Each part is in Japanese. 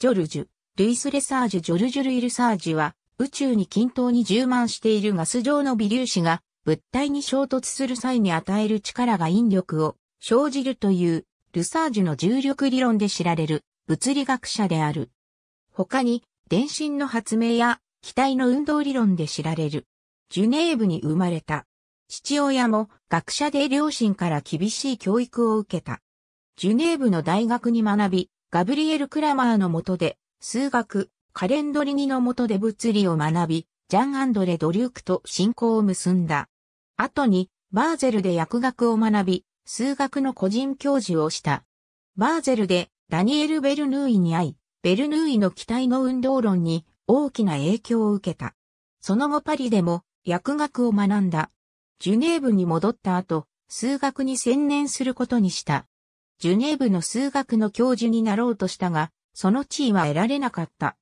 ジョルジュ、ルイス・レサージュ・ジョルジュ・ルイ・ルサージュは、宇宙に均等に充満しているガス状の微粒子が、物体に衝突する際に与える力が引力を生じるという、ルサージュの重力理論で知られる物理学者である。他に、電信の発明や機体の運動理論で知られる。ジュネーブに生まれた。父親も学者で両親から厳しい教育を受けた。ジュネーブの大学に学び、ガブリエル・クラマーの下で、数学、カレンドリニの下で物理を学び、ジャン・アンドレ・ドリュークと信仰を結んだ。後に、バーゼルで薬学を学び、数学の個人教授をした。バーゼルでダニエル・ベルヌーイに会い、ベルヌーイの機体の運動論に大きな影響を受けた。その後パリでも薬学を学んだ。ジュネーブに戻った後、数学に専念することにした。ジュネーブの数学の教授になろうとしたが、その地位は得られなかった。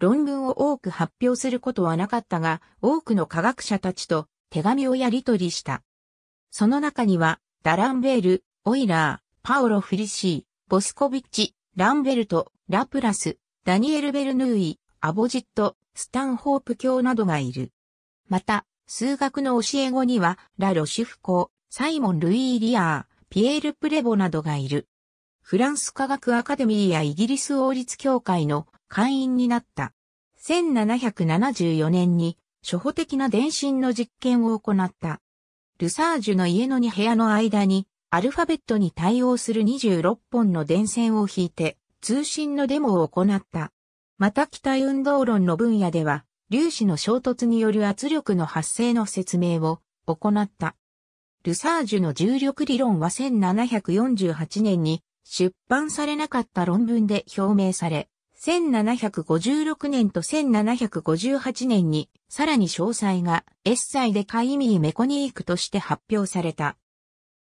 論文を多く発表することはなかったが、多くの科学者たちと手紙をやり取りした。その中には、ダランベール、オイラー、パオロ・フリシー、ボスコビッチ、ランベルト、ラプラス、ダニエル・ベルヌーイ、アボジット、スタンホープ教などがいる。また、数学の教え子には、ラ・ロシュフ校、サイモン・ルイリアー、ピエール・プレボなどがいる。フランス科学アカデミーやイギリス王立協会の会員になった。1774年に初歩的な電信の実験を行った。ルサージュの家の2部屋の間にアルファベットに対応する26本の電線を引いて通信のデモを行った。また機体運動論の分野では粒子の衝突による圧力の発生の説明を行った。ルサージュの重力理論は1748年に出版されなかった論文で表明され、1756年と1758年にさらに詳細がエッサイでカイミー・メコニークとして発表された。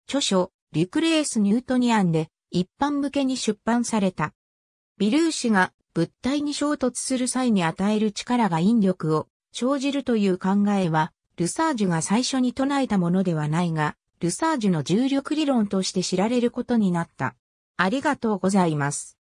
著書、リュクレース・ニュートニアンで一般向けに出版された。ビルーシが物体に衝突する際に与える力が引力を生じるという考えはルサージュが最初に唱えたものではないが、ルサージュの重力理論として知られることになった。ありがとうございます。